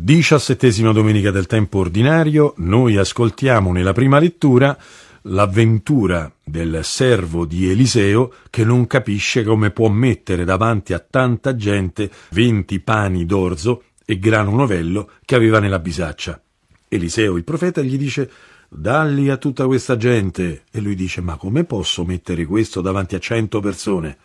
Diciassettesima domenica del tempo ordinario, noi ascoltiamo nella prima lettura l'avventura del servo di Eliseo che non capisce come può mettere davanti a tanta gente venti pani d'orzo e grano novello che aveva nella bisaccia. Eliseo, il profeta, gli dice Dalli a tutta questa gente. E lui dice Ma come posso mettere questo davanti a cento persone?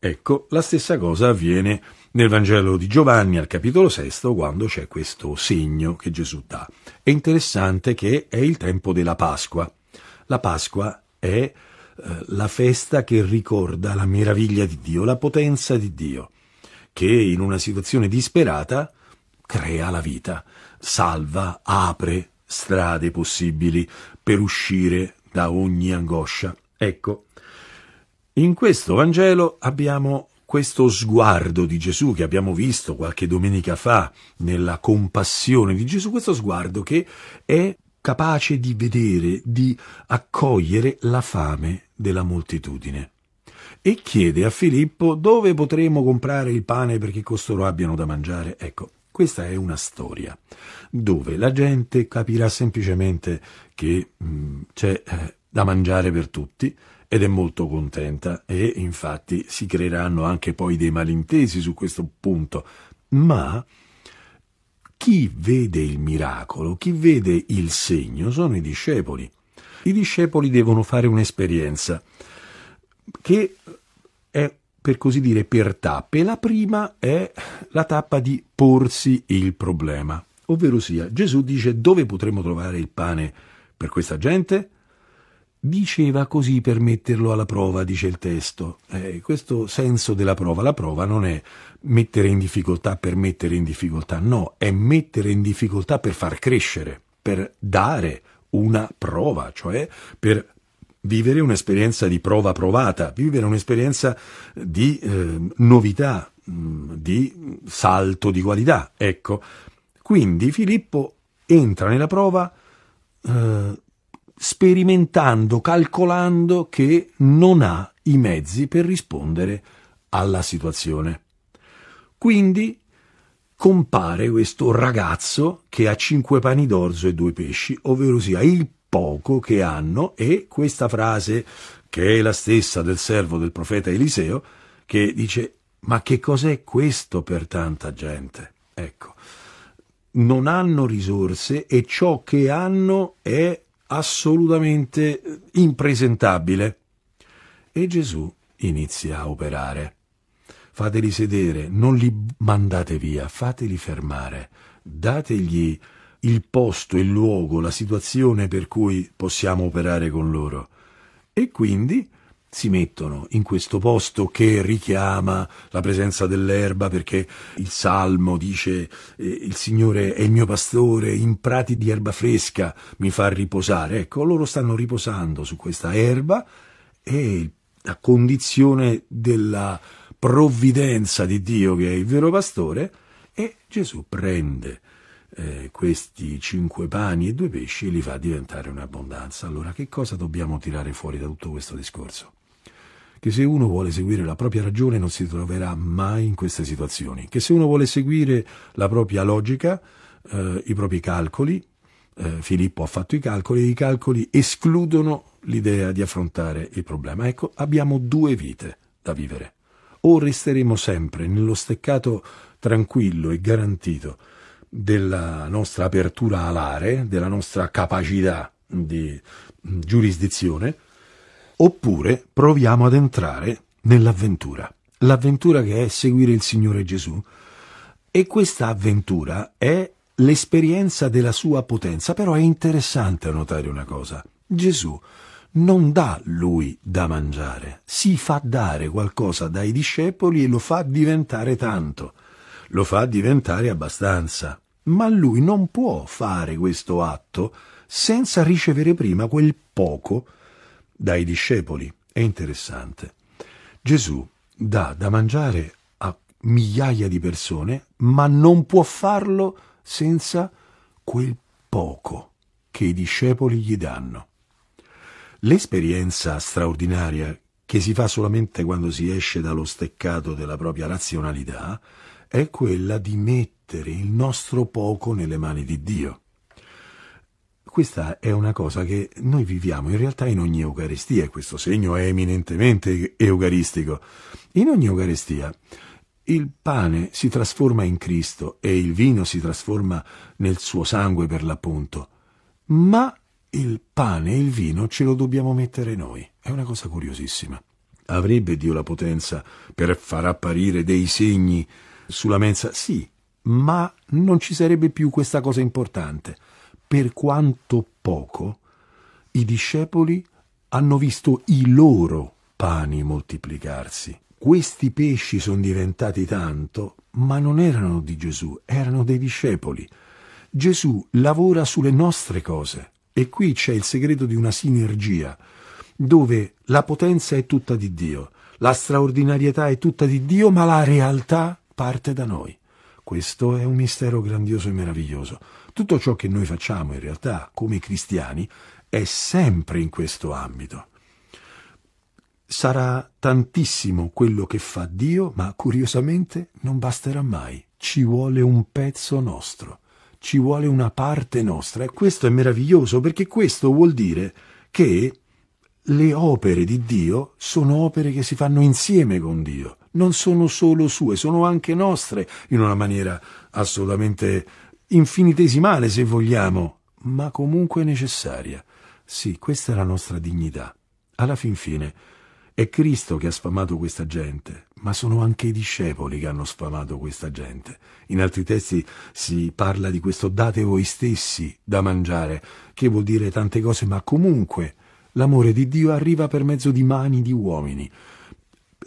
Ecco, la stessa cosa avviene nel Vangelo di Giovanni al capitolo sesto, quando c'è questo segno che Gesù dà. È interessante che è il tempo della Pasqua. La Pasqua è eh, la festa che ricorda la meraviglia di Dio, la potenza di Dio, che in una situazione disperata crea la vita, salva, apre strade possibili per uscire da ogni angoscia. Ecco, in questo Vangelo abbiamo questo sguardo di Gesù che abbiamo visto qualche domenica fa nella compassione di Gesù, questo sguardo che è capace di vedere, di accogliere la fame della moltitudine. E chiede a Filippo dove potremo comprare il pane perché costoro abbiano da mangiare. Ecco, questa è una storia dove la gente capirà semplicemente che mh, mm, c'è eh, da mangiare per tutti ed è molto contenta e infatti si creeranno anche poi dei malintesi su questo punto. Ma chi vede il miracolo, chi vede il segno sono i discepoli. I discepoli devono fare un'esperienza che è per così dire per tappe. La prima è la tappa di porsi il problema, ovvero sia Gesù dice dove potremo trovare il pane per questa gente? diceva così per metterlo alla prova, dice il testo. Eh, questo senso della prova, la prova non è mettere in difficoltà per mettere in difficoltà, no, è mettere in difficoltà per far crescere, per dare una prova, cioè per vivere un'esperienza di prova provata, vivere un'esperienza di eh, novità, mm, di salto di qualità. Ecco, quindi Filippo entra nella prova eh, sperimentando, calcolando che non ha i mezzi per rispondere alla situazione. Quindi compare questo ragazzo che ha cinque pani d'orzo e due pesci, ovvero sia il poco che hanno e questa frase che è la stessa del servo del profeta Eliseo che dice ma che cos'è questo per tanta gente? Ecco, non hanno risorse e ciò che hanno è assolutamente impresentabile. E Gesù inizia a operare. Fateli sedere, non li mandate via, fateli fermare, dategli il posto, il luogo, la situazione per cui possiamo operare con loro. E quindi si mettono in questo posto che richiama la presenza dell'erba perché il salmo dice eh, il Signore è il mio pastore in prati di erba fresca mi fa riposare ecco loro stanno riposando su questa erba e a condizione della provvidenza di Dio che è il vero pastore e Gesù prende eh, questi cinque pani e due pesci e li fa diventare un'abbondanza. Allora che cosa dobbiamo tirare fuori da tutto questo discorso? che se uno vuole seguire la propria ragione non si troverà mai in queste situazioni, che se uno vuole seguire la propria logica, eh, i propri calcoli, eh, Filippo ha fatto i calcoli, e i calcoli escludono l'idea di affrontare il problema. Ecco, abbiamo due vite da vivere. O resteremo sempre nello steccato tranquillo e garantito della nostra apertura alare, della nostra capacità di giurisdizione, Oppure proviamo ad entrare nell'avventura, l'avventura che è seguire il Signore Gesù. E questa avventura è l'esperienza della sua potenza, però è interessante notare una cosa. Gesù non dà lui da mangiare, si fa dare qualcosa dai discepoli e lo fa diventare tanto, lo fa diventare abbastanza. Ma lui non può fare questo atto senza ricevere prima quel poco dai discepoli. È interessante. Gesù dà da mangiare a migliaia di persone, ma non può farlo senza quel poco che i discepoli gli danno. L'esperienza straordinaria che si fa solamente quando si esce dallo steccato della propria razionalità è quella di mettere il nostro poco nelle mani di Dio. Questa è una cosa che noi viviamo in realtà in ogni Eucaristia, e questo segno è eminentemente eucaristico. In ogni Eucaristia il pane si trasforma in Cristo e il vino si trasforma nel suo sangue per l'appunto, ma il pane e il vino ce lo dobbiamo mettere noi. È una cosa curiosissima. Avrebbe Dio la potenza per far apparire dei segni sulla mensa? Sì, ma non ci sarebbe più questa cosa importante per quanto poco, i discepoli hanno visto i loro pani moltiplicarsi. Questi pesci sono diventati tanto, ma non erano di Gesù, erano dei discepoli. Gesù lavora sulle nostre cose e qui c'è il segreto di una sinergia dove la potenza è tutta di Dio, la straordinarietà è tutta di Dio, ma la realtà parte da noi. Questo è un mistero grandioso e meraviglioso. Tutto ciò che noi facciamo in realtà come cristiani è sempre in questo ambito. Sarà tantissimo quello che fa Dio, ma curiosamente non basterà mai. Ci vuole un pezzo nostro, ci vuole una parte nostra e questo è meraviglioso perché questo vuol dire che le opere di Dio sono opere che si fanno insieme con Dio non sono solo sue, sono anche nostre, in una maniera assolutamente infinitesimale se vogliamo, ma comunque necessaria. Sì, questa è la nostra dignità. Alla fin fine è Cristo che ha sfamato questa gente, ma sono anche i discepoli che hanno sfamato questa gente. In altri testi si parla di questo date voi stessi da mangiare, che vuol dire tante cose, ma comunque l'amore di Dio arriva per mezzo di mani di uomini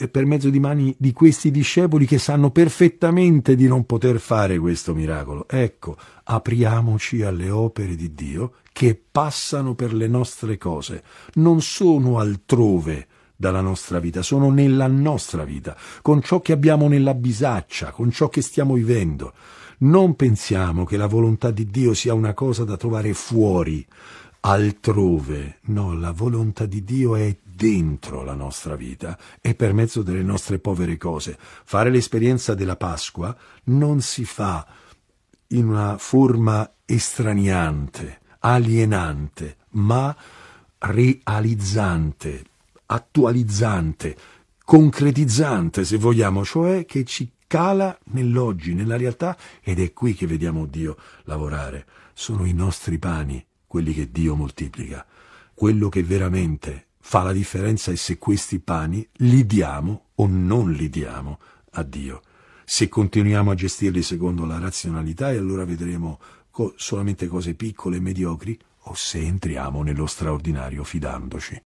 per mezzo di mani di questi discepoli che sanno perfettamente di non poter fare questo miracolo. Ecco, apriamoci alle opere di Dio che passano per le nostre cose, non sono altrove dalla nostra vita, sono nella nostra vita, con ciò che abbiamo nella bisaccia, con ciò che stiamo vivendo. Non pensiamo che la volontà di Dio sia una cosa da trovare fuori, altrove. No, la volontà di Dio è dentro la nostra vita e per mezzo delle nostre povere cose. Fare l'esperienza della Pasqua non si fa in una forma estraniante, alienante, ma realizzante, attualizzante, concretizzante, se vogliamo, cioè che ci cala nell'oggi, nella realtà, ed è qui che vediamo Dio lavorare. Sono i nostri pani quelli che Dio moltiplica. Quello che veramente fa la differenza è se questi pani li diamo o non li diamo a Dio. Se continuiamo a gestirli secondo la razionalità e allora vedremo co- solamente cose piccole e mediocri o se entriamo nello straordinario fidandoci.